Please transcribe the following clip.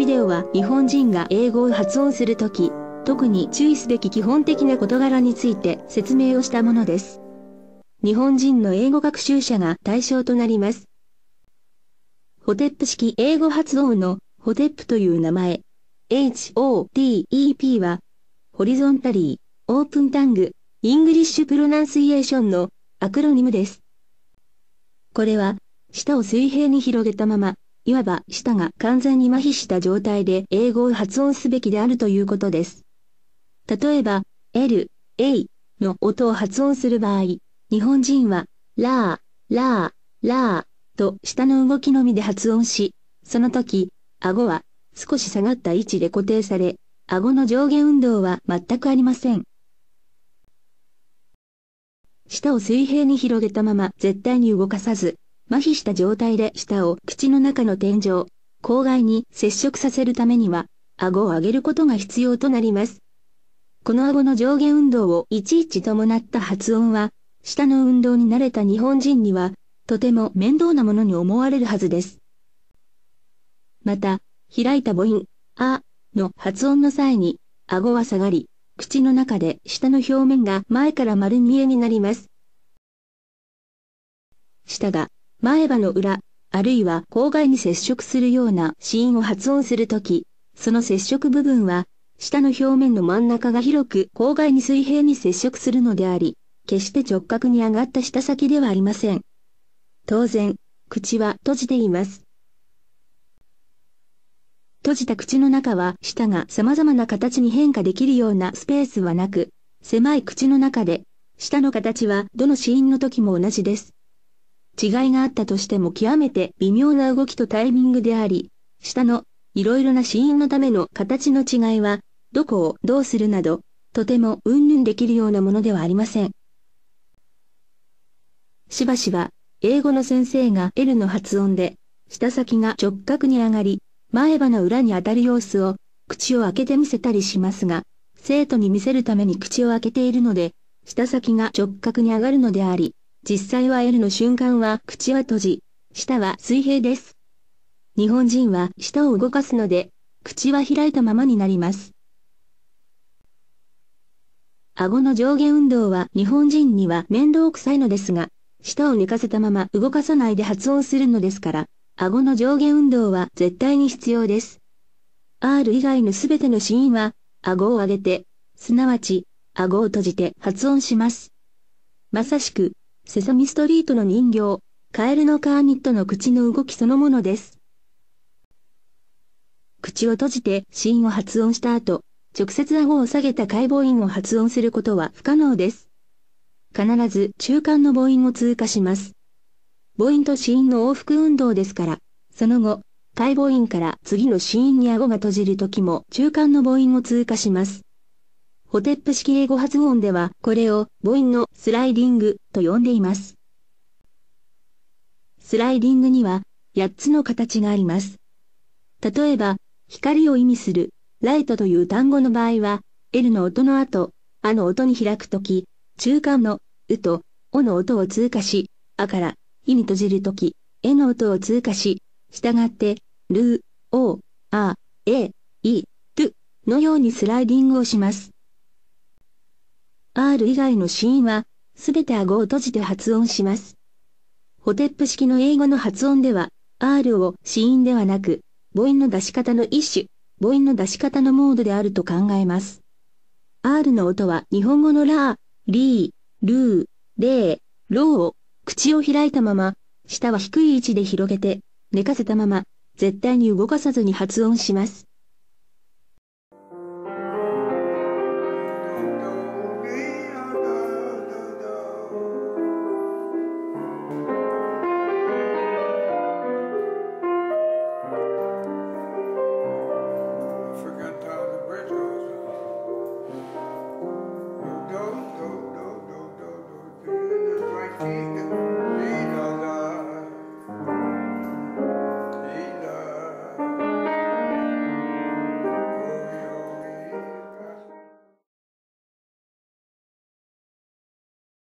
ビデオは日本人が英語を発音するとき、特に注意すべき基本的な事柄について説明をしたものです。日本人の英語学習者が対象となります。ホテップ式英語発音のホテップという名前。HOTEP は、ホリゾンタリー、オープンタング、イングリッシュプロナンイエーションのアクロニムです。これは、舌を水平に広げたまま、いわば舌が完全に麻痺した状態で英語を発音すべきであるということです。例えば、L、A の音を発音する場合、日本人は、ラー、ラー、ラーと舌の動きのみで発音し、その時、顎は少し下がった位置で固定され、顎の上下運動は全くありません。舌を水平に広げたまま絶対に動かさず、麻痺した状態で舌を口の中の天井、口外に接触させるためには、顎を上げることが必要となります。この顎の上下運動をいちいち伴った発音は、舌の運動に慣れた日本人には、とても面倒なものに思われるはずです。また、開いた母音、あ、の発音の際に、顎は下がり、口の中で舌の表面が前から丸見えになります。舌が前歯の裏、あるいは口外に接触するような死因を発音するとき、その接触部分は、舌の表面の真ん中が広く口外に水平に接触するのであり、決して直角に上がった舌先ではありません。当然、口は閉じています。閉じた口の中は舌が様々な形に変化できるようなスペースはなく、狭い口の中で、舌の形はどの死因の時も同じです。違いがあったとしても極めて微妙な動きとタイミングであり、下の、いろいろな死因のための形の違いは、どこをどうするなど、とてもうんぬんできるようなものではありません。しばしば、英語の先生が L の発音で、舌先が直角に上がり、前歯の裏に当たる様子を、口を開けて見せたりしますが、生徒に見せるために口を開けているので、舌先が直角に上がるのであり、実際は L の瞬間は口は閉じ、舌は水平です。日本人は舌を動かすので、口は開いたままになります。顎の上下運動は日本人には面倒くさいのですが、舌を寝かせたまま動かさないで発音するのですから、顎の上下運動は絶対に必要です。R 以外のすべての死因は、顎を上げて、すなわち、顎を閉じて発音します。まさしく、セサミストリートの人形、カエルのカーニットの口の動きそのものです。口を閉じて死因を発音した後、直接顎を下げた解剖音を発音することは不可能です。必ず中間の母音を通過します。母音と子音の往復運動ですから、その後、解剖音から次の死因に顎が閉じる時も中間の母音を通過します。ホテップ式英語発音では、これを母音のスライディングと呼んでいます。スライディングには8つの形があります。例えば、光を意味するライトという単語の場合は、L の音の後、あの音に開くとき、中間のうとおの音を通過し、あからいに閉じるとき、えの音を通過し、従って、ルー、お、あ、え、い、とのようにスライディングをします。R 以外の子音は、すべて顎を閉じて発音します。ホテップ式の英語の発音では、R を子音ではなく、母音の出し方の一種、母音の出し方のモードであると考えます。R の音は日本語のラー、リー、ルー、レー、ローを口を開いたまま、舌は低い位置で広げて、寝かせたまま、絶対に動かさずに発音します。